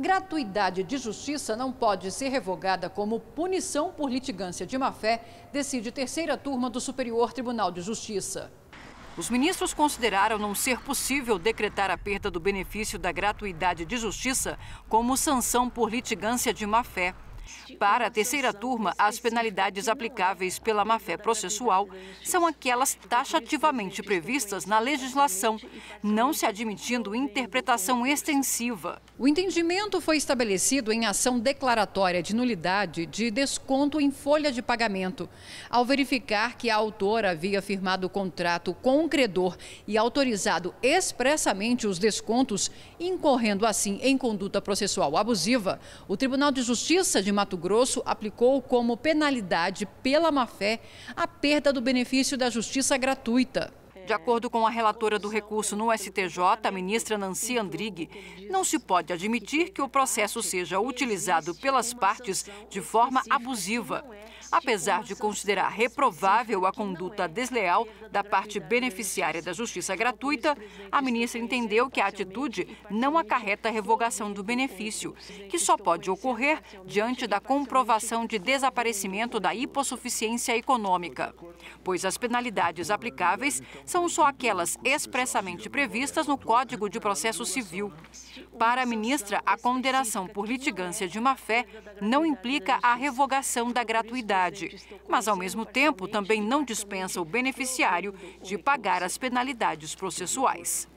Gratuidade de justiça não pode ser revogada como punição por litigância de má-fé, decide terceira turma do Superior Tribunal de Justiça. Os ministros consideraram não ser possível decretar a perda do benefício da gratuidade de justiça como sanção por litigância de má-fé. Para a terceira turma, as penalidades aplicáveis pela má-fé processual são aquelas taxativamente previstas na legislação, não se admitindo interpretação extensiva. O entendimento foi estabelecido em ação declaratória de nulidade de desconto em folha de pagamento. Ao verificar que a autora havia firmado o contrato com o credor e autorizado expressamente os descontos, incorrendo assim em conduta processual abusiva, o Tribunal de Justiça de Mato Grosso aplicou como penalidade pela má-fé a perda do benefício da justiça gratuita. De acordo com a relatora do recurso no STJ, a ministra Nancy Andrighi, não se pode admitir que o processo seja utilizado pelas partes de forma abusiva. Apesar de considerar reprovável a conduta desleal da parte beneficiária da justiça gratuita, a ministra entendeu que a atitude não acarreta a revogação do benefício, que só pode ocorrer diante da comprovação de desaparecimento da hipossuficiência econômica, pois as penalidades aplicáveis são são só aquelas expressamente previstas no Código de Processo Civil. Para a ministra, a condenação por litigância de má-fé não implica a revogação da gratuidade, mas, ao mesmo tempo, também não dispensa o beneficiário de pagar as penalidades processuais.